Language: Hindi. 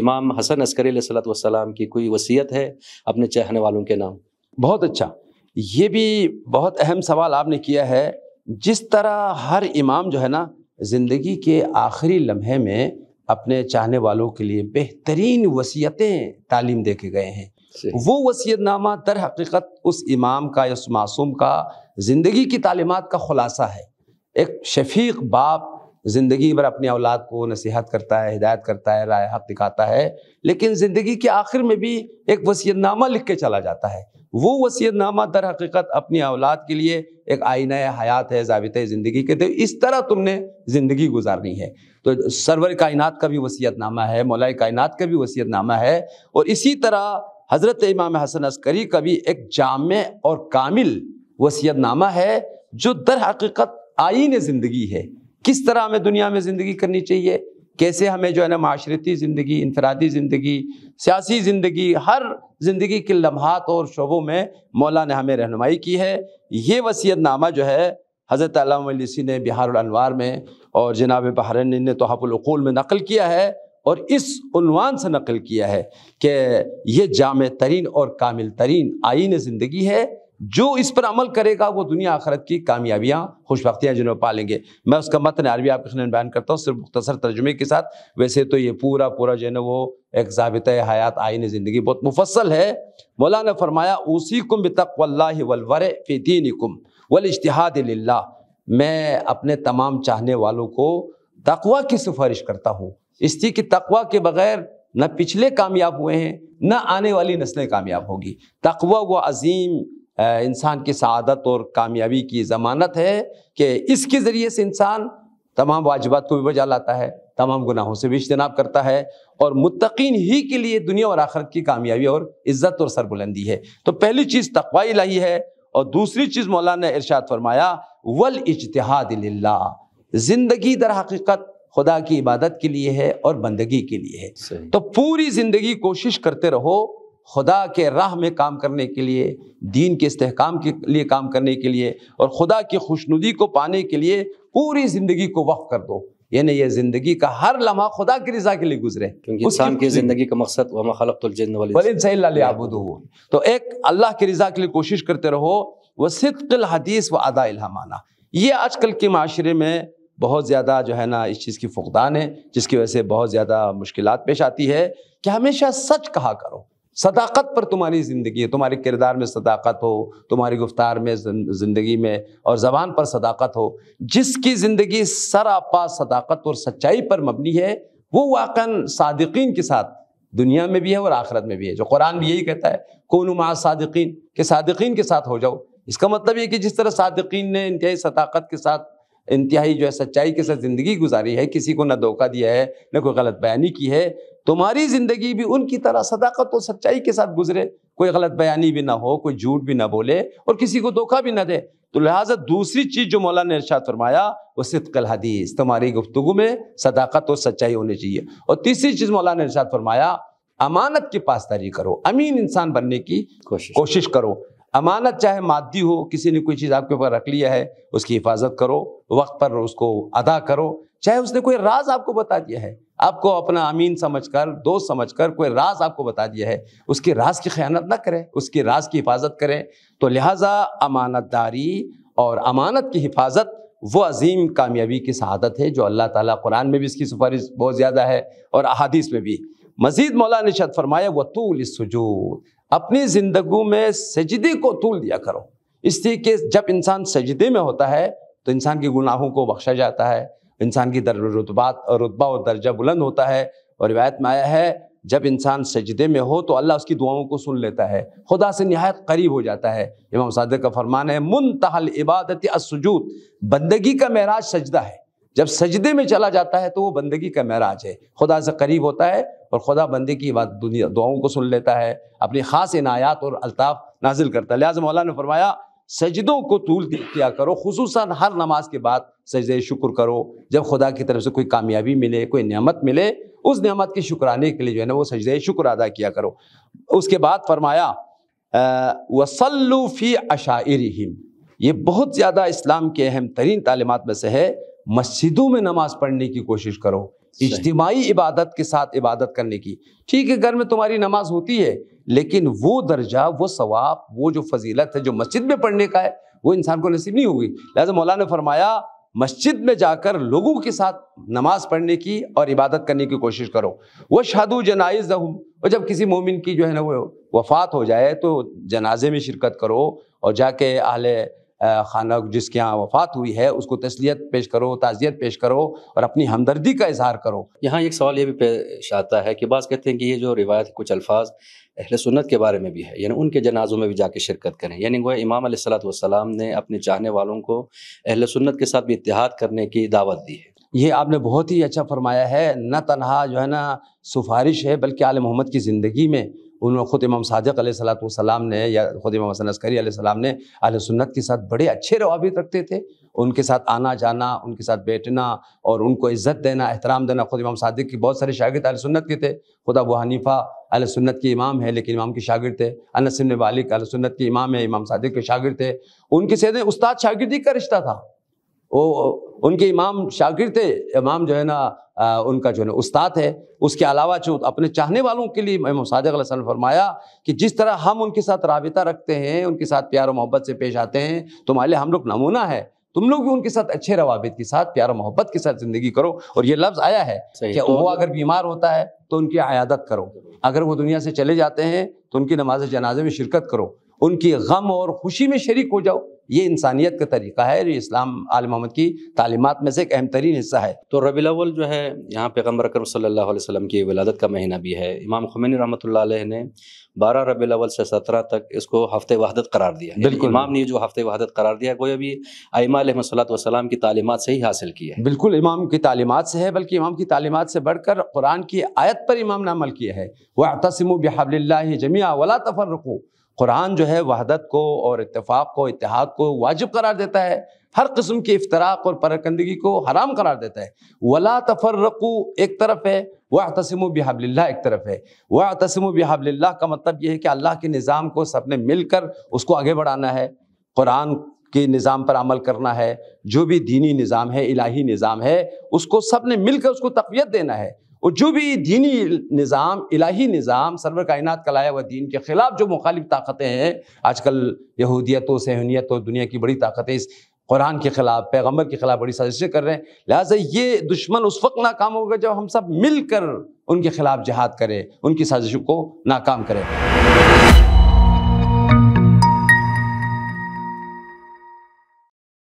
इमाम हसन अस्करी सलाम की कोई वसीयत है अपने चाहने वालों के नाम बहुत अच्छा ये भी बहुत अहम सवाल आपने किया है जिस तरह हर इमाम जो है ना ज़िंदगी के आखिरी लम्हे में अपने चाहने वालों के लिए बेहतरीन वसीयतें तालीम दे के गए हैं वो वसीयतनामा दर हकीकत उस इमाम का या उस मासूम का ज़िंदगी की तालीमत का ख़ुलासा है एक शफीक बाप ज़िंदगी भर अपनी औलाद को नसीहत करता है हिदायत करता है राय हक दिखाता है लेकिन ज़िंदगी के आखिर में भी एक वसीयतनामा लिख के चला जाता है वो वसीतनामा दर हकीकत अपनी औलाद के लिए एक आईना हयात है जाबित ज़िंदगी के तो इस तरह तुमने ज़िंदगी गुजारनी है तो सरवर कायनात का भी वसीतनामा है मौलाई कायनात का भी वसीयतनामा है और इसी तरह हज़रत इमाम हसन अस्करी का भी एक जाम और कामिल वसीयतनामा है जो दर हकीकत आइन ज़िंदगी है किस तरह हमें दुनिया में ज़िंदगी करनी चाहिए कैसे हमें जो है ना माशरती ज़िंदगी इंफरादी ज़िंदगी सियासी ज़िंदगी हर ज़िंदगी के लम्हात और शोबों में मौला ने हमें रहनुमाई की है ये वसीयत नामा जो है हज़रत अलामसी ने बिहार में और जनाब बहरन ने तोहफुलूल में नकल किया है और इस इसवान से नकल किया है कि ये जाम तरीन और कामिल तरीन आइन ज़िंदगी है जो इस पर अमल करेगा वो दुनिया आखरत की कामयाबियाँ खुशबियाँ जिन्होंने पालेंगे मैं उसका मतन अरबी आपके खिलाफ बयान करता हूँ सिर्फ मुख्तर तर्जुमे के साथ वैसे तो ये पूरा पूरा जो है ना वो एक जबत हयात आईन ज़िंदगी बहुत मुफसल है मौलाना फरमाया उसी कुम बतकल्लावर फ़ीन कुम वल इश्तहाद ला मैं अपने तमाम चाहने वालों को तकवा की सिफारिश करता हूँ चीज़ की तकवा के बगैर न पिछले कामयाब हुए हैं न आने वाली नस्लें कामयाब होगी तकवा वो अजीम इंसान की सआदत और कामयाबी की ज़मानत है कि इसके ज़रिए से इंसान तमाम वाजबात को भी बजा लाता है तमाम गुनाहों से भी इजतनाब करता है और मुतकीन ही के लिए दुनिया और आखरत की कामयाबी और इज्जत और सरबुलंदी है तो पहली चीज़ तकवाई लाही है और दूसरी चीज़ मौलाना इरशाद फरमाया वल इजतहाद ज़िंदगी दर हकीकत खुदा की इबादत के लिए है और बंदगी के लिए है तो पूरी ज़िंदगी कोशिश करते रहो खुदा के राह में काम करने के लिए दीन के इस्तेकाम के लिए काम करने के लिए और खुदा की खुशनुदी को पाने के लिए पूरी ज़िंदगी को वक्फ कर दो यानी यह ज़िंदगी का हर लम्हा खुदा की रजा के लिए गुजरे क्योंकि ज़िंदगी का मकसद तो एक अल्लाह की रजा के लिए कोशिश करते रहो वह सिद्कल हदीस व अदा इल्हामाना ये आजकल के माशरे में बहुत ज़्यादा जो है ना इस चीज़ की फुकदान है जिसकी वजह से बहुत ज़्यादा मुश्किल पेश आती है कि हमेशा सच कहा करो सदाकत पर तुम्हारी ज़िंदगी है तुम्हारे किरदार में सदाकत हो तुम्हारी गुफ्तार में ज़िंदगी में और ज़बान पर सदाकत हो जिसकी ज़िंदगी सरापा सदाकत और सच्चाई पर मबनी है वो वाकन सादिकीन के साथ दुनिया में भी है और आखिरत में भी है जो कुरान भी यही कहता है कौन मा सादिकीन के सादिकीन के साथ हो जाओ इसका मतलब ये कि जिस तरह सादिकीन ने इनके सदाकत के साथ इंतहाई जो है सच्चाई के साथ ज़िंदगी गुजारी है किसी को ना धोखा दिया है ना कोई गलत बयानी की है तुम्हारी ज़िंदगी भी उनकी तरह सदाकत और सच्चाई के साथ गुजरे कोई गलत बयानी भी ना हो कोई झूठ भी ना बोले और किसी को धोखा भी ना दे तो लिहाजा दूसरी चीज़ जो मौलाना ने इर्शाद फरमाया वो सिद्कल हदीस तुम्हारी गुफ्तु में सदाकत और सच्चाई होनी चाहिए और तीसरी चीज़ मौलाना ने इर्शाद फरमाया अमानत की पासदारी करो अमीन इंसान बनने की कोशिश, कोशिश करो अमानत चाहे मादी हो किसी ने कोई चीज़ आपके ऊपर रख लिया है उसकी हिफाजत करो वक्त पर उसको अदा करो चाहे उसने कोई राज आपको बता दिया है आपको अपना अमीन समझकर दोस्त समझकर कोई राज आपको बता दिया है उसके राज की ख्यानत ना करें उसके राज की हिफाजत करें तो लिहाजा अमानतदारी और अमानत की हिफाजत वो अजीम कामयाबी की शहादत है जो अल्लाह ताला कुरान में भी इसकी सिफारिश बहुत ज़्यादा है और अहादीस में भी मजीद मौला शत फरमाया वतूल सजूद अपनी ज़िंदगी में सजदे को तूल दिया करो इसलिए कि जब इंसान सजदे में होता है तो इंसान के गुनाहों को बख्शा जाता है इंसान की दर रुतबात रुतबा और दर्जा बुलंद होता है और रिवायत में आया है जब इंसान सजदे में हो तो अल्लाह उसकी दुआओं को सुन लेता है खुदा से नहायत करीब हो जाता है इमाम सादक का फरमान है तहल इबादत असुजूद बंदगी का महराज सजदा है जब सजदे में चला जाता है तो वो बंदगी का महराज है खुदा से करीब होता है और खुदा बंदे की बात दुनिया दुआओं को सुन लेता है अपनी ख़ास इनायात और अल्ताफ़ नाजिल करता है लिहाजा मौला ने फरमाया सजदों को तूल किया करो खूस हर नमाज के बाद सजद शुक्र करो जब खुदा की तरफ से कोई कामयाबी मिले कोई नियामत मिले उस नियामत के शुक्राने के लिए जो है ना वो सजद शुक्र अदा किया करो उसके बाद फरमाया वसल्लूफ़ी अशाइर ये बहुत ज़्यादा इस्लाम के अहम तरीन तालीमत में से है मस्जिदों में नमाज पढ़ने की कोशिश करो इज्तमाही इबादत के साथ इबादत करने की ठीक है घर में तुम्हारी नमाज होती है लेकिन वो दर्जा वो सवाब वो जो फजीलत है जो मस्जिद में पढ़ने का है वो इंसान को नसीब नहीं होगी लिहाजा मौला ने फरमाया मस्जिद में जाकर लोगों के साथ नमाज पढ़ने की और इबादत करने की कोशिश करो वो शादु जनाइज और जब किसी मोमिन की जो है ना वो वफ़ात हो जाए तो जनाजे में शिरकत करो और जाके आले खाना जिसके यहाँ वफात हुई है उसको तसलीत पेश करो ताज़ियत पेश करो और अपनी हमदर्दी का इजहार करो यहाँ एक सवाल ये भी पेश आता है कि बात कहते हैं कि ये जो रिवायत कुछ अल्फाज अहल सुन्नत के बारे में भी है यानी उनके जनाजों में भी जाके शिरकत करें यानी वह इमाम सलाम ने अपने चाहने वालों को अहल सुन्नत के साथ भी इतिहाद करने की दावत दी है ये आपने बहुत ही अच्छा फरमाया है न तनहा जो है ना सिफारिश है बल्कि आल मोहम्मद की ज़िंदगी में उन्होंने ख़ुद इमाम सादक सलाम ने या ख़ुद इमाम हसन अस्करी सलाम ने आल सुन्नत के साथ बड़े अच्छे रवाबित रखते थे उनके साथ आना जाना उनके साथ बैठना और उनको इज़्ज़त देना एहतराम देना खुद इमाम सादिक के बहुत सारे शागिद आल सुन्नत के थे खुद अबू हनीफ़ा अल सुन्नत के इमाम है लेकिन इमाम के शागिर्द थे अनसिन मालिक अल सुन्नत के इमाम है इमाम सादिक के शागिर्द थे उनके से उस्ताद शागिर्दी का रिश्ता था वो उनके इमाम शागिर थे इमाम जो है ना उनका जो है ना उस्ताद है उसके अलावा जो अपने चाहने वालों के लिए इमाम सादक ने फरमाया कि जिस तरह हम उनके साथ रबिता रखते हैं उनके साथ प्यार और मोहब्बत से पेश आते हैं तुम्हारे लिए हम लोग नमूना है तुम लोग भी उनके साथ अच्छे रवाबित के साथ प्यार मोहब्बत के साथ ज़िंदगी करो और ये लफ्ज़ आया है कि तो वो अगर बीमार होता है तो उनकी आयादत करो अगर वो दुनिया से चले जाते हैं तो उनकी नमाज जनाजे में शिरकत करो उनकी गम और खुशी में शरीक हो जाओ ये इंसानियत का तरीका है ये इस्लाम आल मोहम्मद की तालीमत में से एक अहम तरीन हिस्सा है तो रबी अवल जो है यहाँ पैगम्बर अकरम सल्लल्लाहु अलैहि वसल्लम की विलादत का महीना भी है इमाम खुमैनी रहमतुल्लाह ने बारह रबी अवल से सत्रह तक इसको हफ्ते वहादत करार दिया बिल्कुल इमाम ने जो हफ्ते वहादत करार दिया गोया भी आईमासलाम की तालीमत से ही हासिल की है बिल्कुल इमाम की तालीमत से है बल्कि इमाम की तालीमत से बढ़कर कुरान की आयत पर इमाम ने अमल किया है वह तसम बहाबल्ला जमिया वला तफर रखो कुरान जो है वहदत को और इतफ़ाक़ को इतिहाद को वाजिब करार देता है हर किस्म की इफ्तराक और परकंदगी को हराम करार देता है वला तफरकू एक तरफ है वह तसम बिहाबल्ला एक तरफ है वह तसम बिहाबल्ला का मतलब यह है कि अल्लाह के निज़ाम को सबने मिलकर उसको आगे बढ़ाना है कुरान के निज़ाम पर अमल करना है जो भी दीनी निज़ाम है इलाही निज़ाम है उसको सब ने मिलकर उसको तकवीत देना है और जो भी दीनी निज़ाम इलाही निज़ाम सरवर कायनात का लाया हुआ दीन के ख़िलाफ़ जो मुखालिफ ताकतें हैं आजकल यहूदियत और सहूनीत और दुनिया की बड़ी ताकतें इस कुरान के ख़िलाफ़ पैगम्बर के ख़िलाफ़ बड़ी साजिशें कर रहे हैं लिहाजा ये दुश्मन उस वक्त नाकाम होगा जब हम सब मिलकर उनके ख़िलाफ़ जहाद करें उनकी साजिशों को नाकाम करें